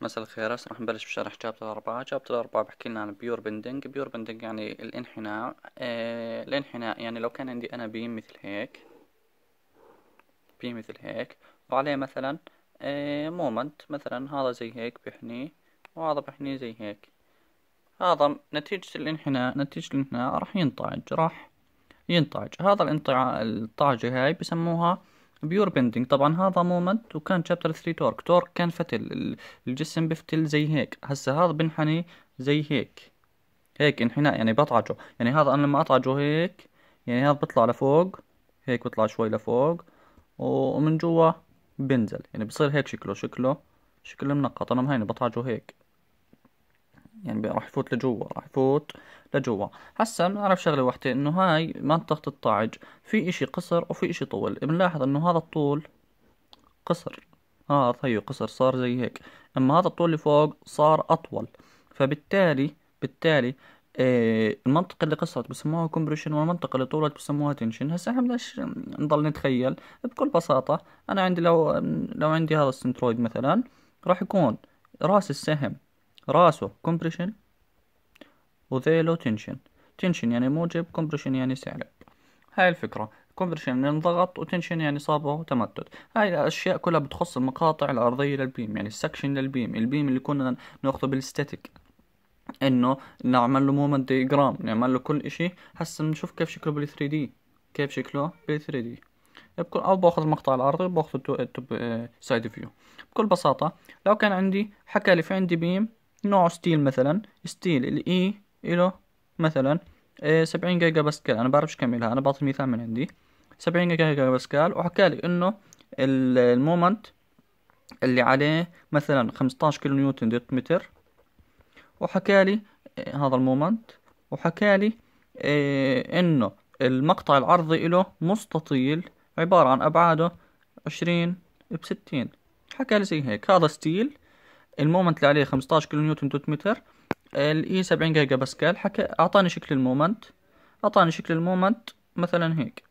مساء الخير هسه راح نبلش بشرح شابتر أربعة شابتر أربعة بحكي لنا عن بيور بندنج بيور بندنج يعني الانحناء آه الانحناء يعني لو كان عندي أنا بيم مثل هيك بيم مثل هيك وعليه مثلا آه مومنت مثلا هذا زي هيك بحني وهذا بحنيه زي هيك هذا نتيجة الانحناء نتيجة الانحناء راح ينطعج راح ينطعج هذا الانطعاج الطعجة هاي بسموها بيور بندنج طبعا هذا مومنت وكان شابتر 3 تورك تورك كان فتل الجسم بفتل زي هيك هسه هذا بنحني زي هيك هيك انحناء يعني بطعجه يعني هذا انا لما اطعجه هيك يعني هذا بطلع لفوق هيك بطلع شوي لفوق ومن جوا بنزل يعني بصير هيك شكله شكله شكله منقط انا مهينه بطعجه هيك يعني راح يفوت لجوا راح يفوت لجوا هسا بنعرف شغله واحدة انه هاي منطقة الطاعج في اشي قصر وفي اشي طول بنلاحظ انه هذا الطول قصر هذا آه، هيو قصر صار زي هيك اما هذا الطول اللي فوق صار اطول فبالتالي بالتالي آه المنطقة اللي قصرت بسموها كومبريشن والمنطقة اللي طولت بسموها تنشن هسا احنا بدناش نضل نتخيل بكل بساطة انا عندي لو لو عندي هذا السنترويد مثلا راح يكون راس السهم راسه كومبريشن وذيله تنشن تنشن يعني موجب كومبريشن يعني سالب هاي الفكرة كومبريشن يعني انضغط وتنشن يعني صابه تمدد هاي الأشياء كلها بتخص المقاطع الارضيه للبيم يعني السكشن للبيم البيم اللي كنا ناخذه بالستاتيك انه نعمل له مومنت ديجرام نعمل له كل اشي هسا بنشوف كيف شكله بال 3 دي كيف شكله بال 3 دي بكل او باخذ المقطع الارضي باخذ سايد فيو بكل بساطه لو كان عندي حكى لي في عندي بيم نوع ستيل مثلا ستيل الاي e له مثلا إيه، سبعين جيجا باسكال انا بعرفش كم لها انا بعطي مثال من عندي سبعين جيجا باسكال وحكالي انه المومنت اللي عليه مثلا خمستاش كيلو نيوتن دقيقة متر وحكالي إيه، هذا المومنت وحكالي إيه، انه المقطع العرضي له مستطيل عبارة عن أبعاده عشرين بستين حكالي زي هيك هذا ستيل المومنت اللي عليه 15 كيلو نيوتن دوت متر الاي 70 جيجا باسكال حكى اعطاني شكل المومنت اعطاني شكل المومنت مثلا هيك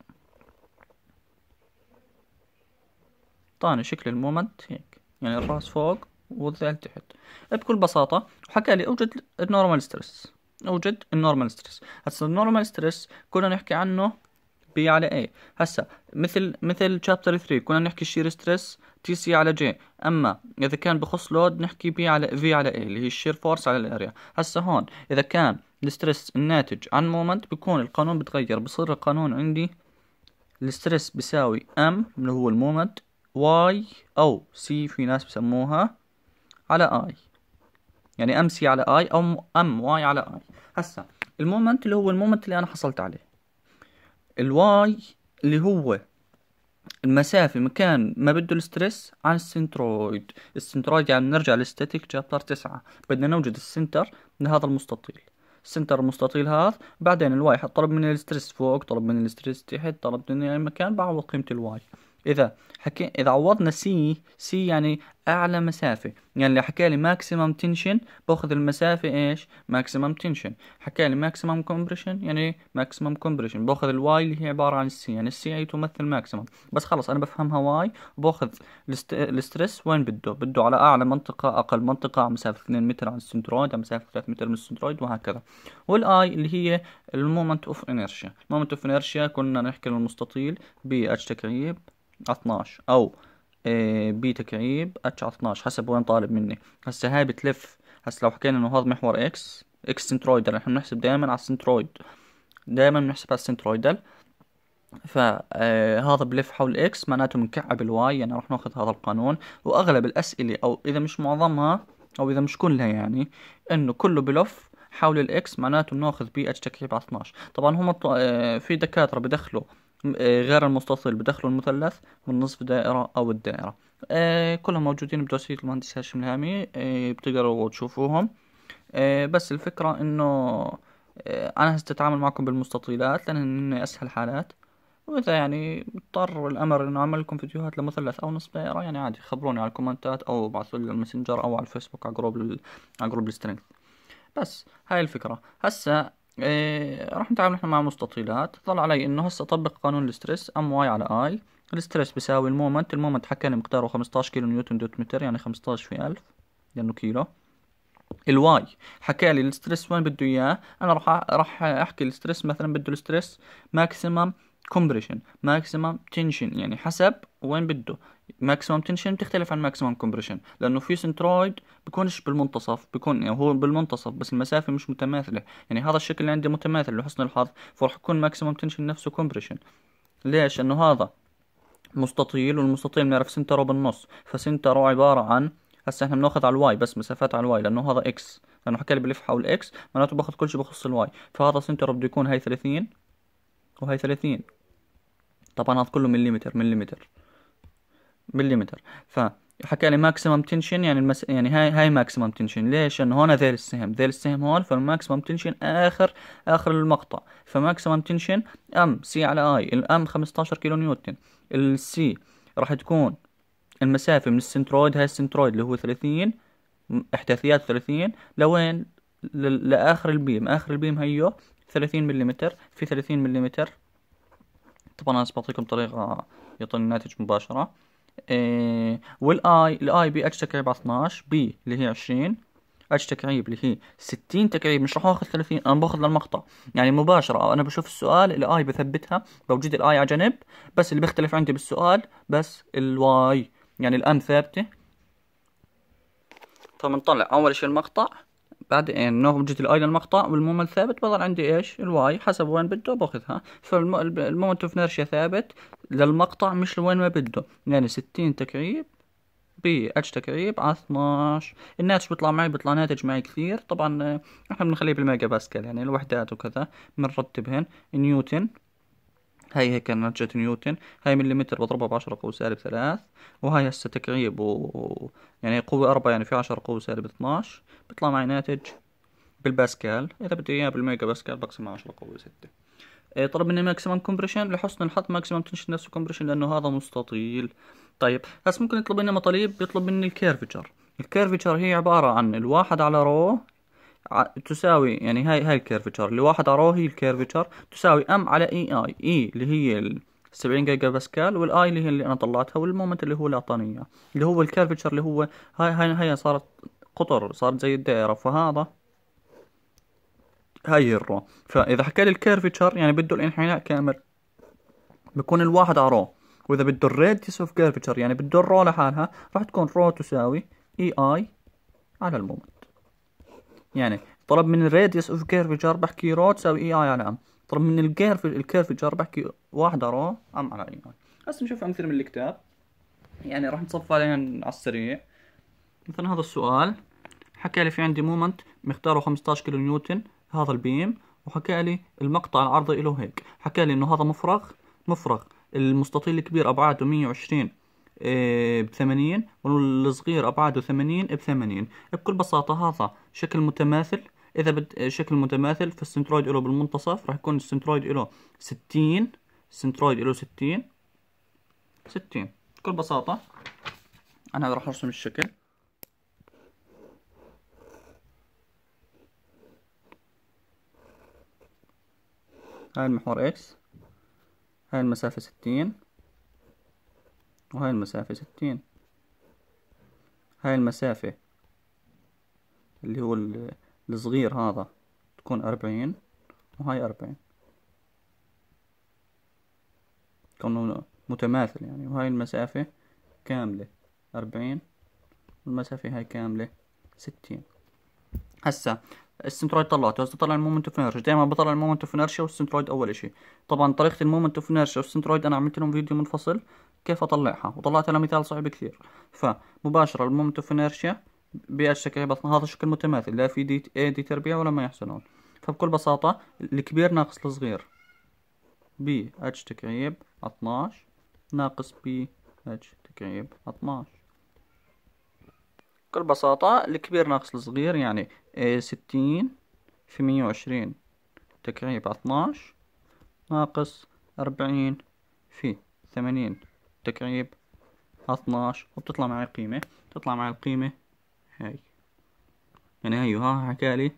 اعطاني شكل المومنت هيك يعني الراس فوق والذيل تحت بكل بساطة وحكى لي اوجد النورمال ستريس اوجد النورمال ستريس هسا النورمال ستريس كنا نحكي عنه بي على اي هسا مثل مثل شابتر 3 كنا نحكي شير ستريس تي سي على جي اما اذا كان بخص لود نحكي بي على في على اي اللي هي الشير فورس على الاريا هسا هون اذا كان الستريس الناتج عن مومنت بكون القانون بتغير بصير القانون عندي الستريس بيساوي ام اللي هو المومنت واي او سي في ناس بسموها على اي يعني ام سي على اي او ام واي على اي هسا المومنت اللي هو المومنت اللي انا حصلت عليه الواي اللي هو المسافة مكان ما بده الستريس عن السنترويد السنترويد يعني نرجع للستاتيك شابتر تسعة بدنا نوجد السنتر لهذا المستطيل السنتر المستطيل هذا بعدين الواي طلب مني الستريس فوق طلب مني الستريس تحت طلب مني اي مكان بعوض قيمة الواي إذا حكي إذا عوضنا سي سي يعني أعلى مسافة يعني اللي حكى لي ماكسيمم تنشن باخذ المسافة إيش ماكسيمم تنشن حكى لي ماكسيمم كومبريشن يعني ماكسيمم كومبريشن باخذ الواي اللي هي عبارة عن السي يعني السي أي تمثل ماكسيمم بس خلص أنا بفهمها واي باخذ الست... الستريس وين بده بده على أعلى منطقة أقل منطقة على مسافة 2 متر عن السنترويد على مسافة 3 متر من السنترويد وهكذا والآي اللي هي المومنت أوف إنرشيا المومنت أوف إنرشيا كنا نحكي للمستطيل اتش تكعيب 12 او آه، بي تكعيب اتش على 12 حسب وين طالب مني هسه هاي بتلف هسه لو حكينا انه هذا محور اكس اكس سنترويدال احنا بنحسب دائما على السنترويد دائما بنحسب على السنترويدال فهذا آه، بلف حول اكس معناته بنكعب الواي يعني راح ناخذ هذا القانون واغلب الاسئله او اذا مش معظمها او اذا مش كلها يعني انه كله بلف حول الاكس معناته بناخذ بي اتش تكعيب على 12 طبعا هم آه، في دكاتره بدخلوا آه، غير المستطيل بدخله المثلث من نصف دائرة أو الدائرة آه، كلهم موجودين بدوسية المهندس هاشم الهامي آه، بتقدروا تشوفوهم بس الفكرة إنه أنا هستتعامل معكم بالمستطيلات لأن أسهل حالات وإذا يعني اضطر الأمر إنه أعمل لكم فيديوهات لمثلث أو نصف دائرة يعني عادي خبروني على الكومنتات أو ابعثوا لي المسنجر أو على الفيسبوك على جروب على جروب بس هاي الفكرة هسا إيه راح نتعامل احنا مع مستطيلات طلع علي انه هسه اطبق قانون الاسترس ام واي على اي الاسترس بيساوي المومنت المومنت حكينا مقداره 15 كيلو نيوتن دوت متر يعني 15 في 1000 لانه كيلو الواي حكى لي الاسترس وين بده اياه انا راح راح احكي الاسترس مثلا بده الاسترس ماكسيمم كومبريشن ماكسيمم تنشن يعني حسب وين بده ماكسيمم تنشن بتختلف عن ماكسيمم كومبريشن لانه في سنترويد بكونش بالمنتصف بكون يعني هو بالمنتصف بس المسافه مش متماثله يعني هذا الشكل اللي عندي متماثل لحسن الحظ فراح يكون ماكسيمم تنشن نفسه كومبريشن ليش انه هذا مستطيل والمستطيل بنعرف سنتره بالنص فسنتره عباره عن هسه احنا بناخذ على الواي بس مسافات على الواي لانه هذا اكس لانه حكى لي بلف حول اكس معناته باخذ كل شيء بخص الواي فهذا سنتره بده يكون هاي 30 وهي 30 طبعا هذا كله مليمتر مليمتر مليمتر حكى لي ماكسيمم تنشن يعني المس... يعني هاي هاي ماكسيمم تنشن ليش؟ انه هون ذيل السهم ذيل السهم هون فالماكسيمم تنشن اخر اخر المقطع فماكسيمم تنشن ام سي على اي الام 15 كيلو نيوتن السي راح تكون المسافة من السنترويد هاي السنترويد اللي هو 30 احداثيات 30 لوين ل... لاخر البيم اخر البيم هيو 30 ملم في 30 ملم طبعا انا بعطيكم طريقة يطلع الناتج مباشرة والاي الاي بي اتش تكعيب على 12 بي اللي هي 20 اتش تكعيب اللي هي 60 تكعيب مش راح اخذ 30 انا باخذ للمقطع يعني مباشره انا بشوف السؤال الاي بثبتها بوجد الاي على جنب بس اللي بيختلف عندي بالسؤال بس الواي يعني الام ثابته فبنطلع اول شيء المقطع بعد انه جيت الاي للمقطع والمومنت ثابت بضل عندي ايش الواي حسب وين بده باخذها فالمومنت اوف نيرشيا ثابت للمقطع مش لوين ما بده يعني ستين تكعيب بي اتش تكعيب على 12 الناتج بيطلع معي بيطلع ناتج معي كثير طبعا آه، احنا بنخليه بالميجا باسكال يعني الوحدات وكذا بنرتبهن نيوتن هاي هي كانت نيوتن هاي مليمتر بضربها بعشرة قوة سالب ثلاث وهاي هسه تكعيب و... يعني قوة أربعة يعني في عشرة قوة سالب اتناش بيطلع معي ناتج بالباسكال إذا بدي إياه بالميجا باسكال بقسمها عشرة قوة ستة إيه، طلب مني ماكسيمم كومبريشن لحسن الحظ ماكسيمم تنشن نفسه كومبريشن لأنه هذا مستطيل طيب هسه ممكن يطلب مني مطالب يطلب مني الكيرفيتشر الكيرفيتشر هي عبارة عن الواحد على رو تساوي يعني هاي هاي الكيرفتشر اللي واحد لواحد هي الكيرفتشر تساوي ام على اي اي اي اللي هي 70 جيجا باسكال والاي اللي هي اللي انا طلعتها والمومنت اللي هو اللي اعطاني اياه اللي هو الكيرفتشر اللي هو هاي هاي هاي صارت قطر صارت زي الدائره فهذا هاي الرو فاذا حكى لي الكيرفتشر يعني بده الانحناء كامل بكون الواحد على رو واذا بده الراديوس اوف كيرفتشر يعني بده الرو لحالها راح تكون رو تساوي اي e اي على المومنت يعني طلب من الراديوس اوف كيرفيتشر بحكي رو تساوي اي اي على ام طلب من الكيرف الكيرفيتشر بحكي واحدة رو ام على اي اي هسه نشوف امثله من الكتاب يعني راح نتصفى عليهم على السريع مثلا هذا السؤال حكى لي في عندي مومنت مقداره 15 كيلو نيوتن هذا البيم وحكى لي المقطع العرضي له هيك حكى لي انه هذا مفرغ مفرغ المستطيل الكبير ابعاده 120 بثمانين والصغير أبعاده ثمانين بثمانين بكل بساطة هذا شكل متماثل إذا بد شكل متماثل فالسنترويد إله بالمنتصف راح يكون السنترويد إله ستين السنترويد إله ستين ستين بكل بساطة أنا راح أرسم الشكل هاي المحور إكس هاي المسافة ستين وهاي المسافة ستين هاي المسافة اللي هو الصغير هذا تكون أربعين وهاي أربعين كونه متماثل يعني وهاي المسافة كاملة أربعين والمسافة هاي كاملة ستين هسا السنترويد طلعته هسا طلع المومنت اوف انرشيا دائما بطلع المومنت اوف انرشيا والسنترويد اول اشي طبعا طريقة المومنت اوف انرشيا والسنترويد انا عملت لهم فيديو منفصل كيف اطلعها وطلعت لها مثال صعب كثير فمباشره المومنت اوف انيرشيا بأشكال هذا الشكل متماثل لا في دي اي دي تربيع ولا ما يحسنون فبكل بساطة الكبير ناقص الصغير بي اتش تكعيب 12 ناقص بي اتش تكعيب 12 بكل بساطة الكبير ناقص الصغير يعني 60 في 120 تكعيب 12 ناقص 40 في 80 تكعيب 12 وبتطلع معي القيمة بتطلع معي القيمة هاي يعني هاي وها حكالي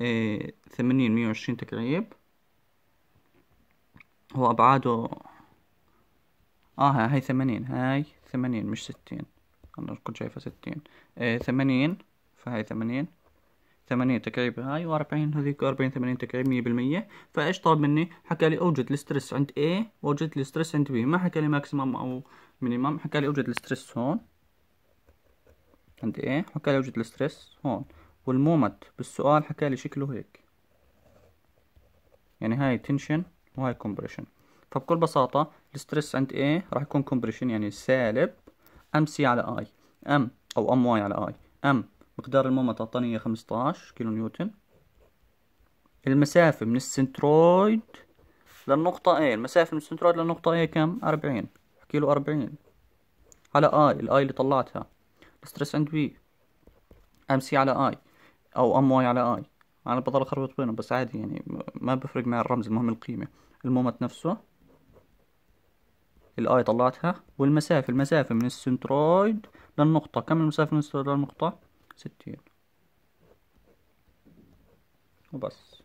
إيه ثمانين مية وعشرين تقريب هو أبعاده اه هاي ثمانين هاي ثمانين مش ستين أنا كنت شايفها ستين إيه ثمانين فهاي ثمانين 80 تكعيب هاي و40 هذيك 40 80 تكعيب 100% فايش طلب مني حكى لي اوجد الستريس عند A واوجد الستريس عند B ما حكى لي ماكسيمم او مينيمم حكى لي اوجد الستريس هون عند A حكى لي اوجد الستريس هون والمومنت بالسؤال حكى لي شكله هيك يعني هاي تنشن وهاي كومبريشن فبكل بساطة الستريس عند A راح يكون كومبريشن يعني سالب ام سي على اي ام او ام واي على اي ام مقدار المومنت أعطاني إياه 15 كيلو نيوتن المسافة من السنترويد للنقطة A المسافة من السنترويد للنقطة A كم؟ 40 كيلو 40 على I الآي اللي طلعتها الستريس عند بي ام سي على اي او ام واي على اي انا بضل اخربط بينهم بس عادي يعني ما بفرق معي الرمز المهم القيمة المومنت نفسه الاي طلعتها والمسافة المسافة من السنترويد للنقطة كم المسافة من السنترويد للنقطة ستين وبس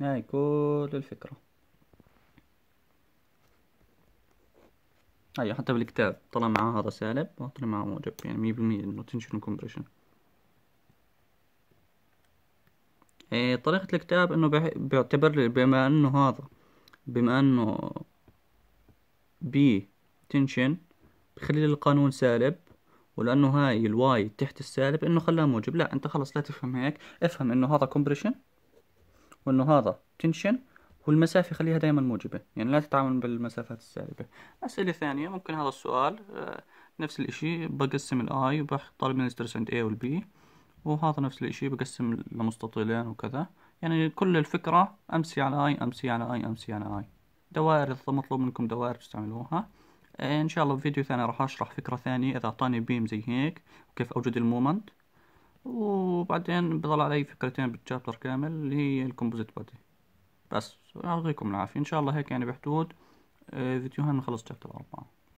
هاي كل الفكرة هاي حتى بالكتاب طلع معاه هذا سالب وطلع معاه موجب يعني مية بالمية انه تنشن كومبريشن إيه طريقة الكتاب انه بيعتبر بما انه هذا بما انه بي تنشن بخلي القانون سالب ولانه هاي الواي تحت السالب انه خلاه موجب لا انت خلص لا تفهم هيك افهم انه هذا كومبريشن وانه هذا تنشن والمسافة خليها دائما موجبة يعني لا تتعامل بالمسافات السالبة أسئلة ثانية ممكن هذا السؤال آه، نفس الاشي بقسم الاي وبطلب مني عند اي والبي وهذا نفس الاشي بقسم لمستطيلين وكذا يعني كل الفكرة امسي على اي امسي على اي امسي على اي دوائر مطلوب منكم دوائر تستعملوها ان شاء الله بفيديو ثاني راح اشرح فكرة ثانية اذا اعطاني بيم زي هيك وكيف اوجد المومنت وبعدين بضل علي فكرتين بالشابتر كامل اللي هي الكومبوزيت بادي بس يعطيكم العافية ان شاء الله هيك يعني بحدود آه، فيديوهان نخلص شابتر اربعة